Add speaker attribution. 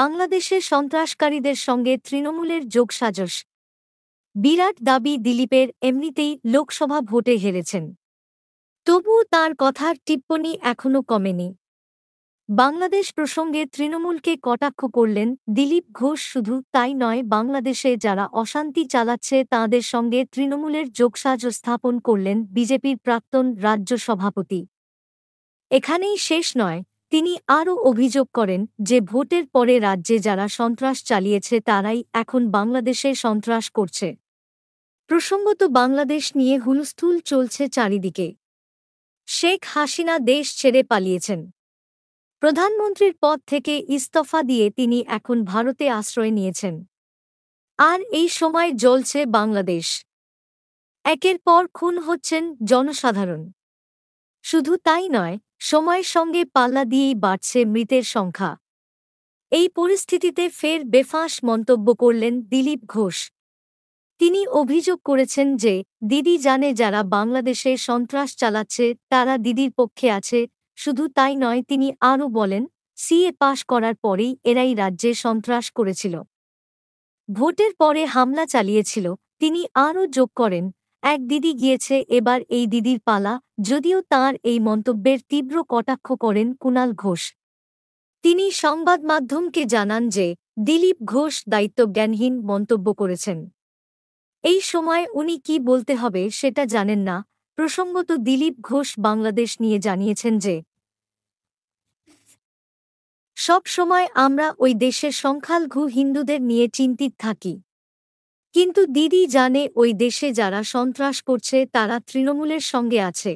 Speaker 1: বাংলাদেশে সন্ত্রাসকারীদের সঙ্গে তৃণমূলের যোগসাজস বিরাট দাবি দিলীপের এমনিতেই লোকসভা ভোটে হেরেছেন তবুও তার কথার টিপ্পণী এখনও কমেনি বাংলাদেশ প্রসঙ্গে তৃণমূলকে কটাক্ষ করলেন দিলীপ ঘোষ শুধু তাই নয় বাংলাদেশে যারা অশান্তি চালাচ্ছে তাদের সঙ্গে তৃণমূলের যোগসাজ স্থাপন করলেন বিজেপির প্রাক্তন রাজ্য সভাপতি এখানেই শেষ নয় তিনি আরও অভিযোগ করেন যে ভোটের পরে রাজ্যে যারা সন্ত্রাস চালিয়েছে তারাই এখন বাংলাদেশে সন্ত্রাস করছে প্রসঙ্গত বাংলাদেশ নিয়ে হুলস্থুল চলছে চারিদিকে শেখ হাসিনা দেশ ছেড়ে পালিয়েছেন প্রধানমন্ত্রীর পদ থেকে ইস্তফা দিয়ে তিনি এখন ভারতে আশ্রয় নিয়েছেন আর এই সময় জ্বলছে বাংলাদেশ একের পর খুন হচ্ছেন জনসাধারণ শুধু তাই নয় সময়ের সঙ্গে পাল্লা দিয়েই বাড়ছে মৃতের সংখ্যা এই পরিস্থিতিতে ফের বেফাঁস মন্তব্য করলেন দিলীপ ঘোষ তিনি অভিযোগ করেছেন যে দিদি জানে যারা বাংলাদেশে সন্ত্রাস চালাচ্ছে তারা দিদির পক্ষে আছে শুধু তাই নয় তিনি আরও বলেন সিএ পাশ করার পরেই এরাই রাজ্যে সন্ত্রাস করেছিল ভোটের পরে হামলা চালিয়েছিল তিনি আরও যোগ করেন এক দিদি গিয়েছে এবার এই দিদির পালা যদিও তার এই মন্তব্যের তীব্র কটাক্ষ করেন কুণাল ঘোষ তিনি সংবাদ মাধ্যমকে জানান যে দিলীপ ঘোষ দায়িত্বজ্ঞানহীন মন্তব্য করেছেন এই সময় উনি কি বলতে হবে সেটা জানেন না প্রসঙ্গত দিলীপ ঘোষ বাংলাদেশ নিয়ে জানিয়েছেন যে সব সময় আমরা ওই দেশের সংখ্যালঘু হিন্দুদের নিয়ে চিন্তিত থাকি কিন্তু দিদি জানে ওই দেশে যারা সন্ত্রাস করছে তারা তৃণমূলের সঙ্গে আছে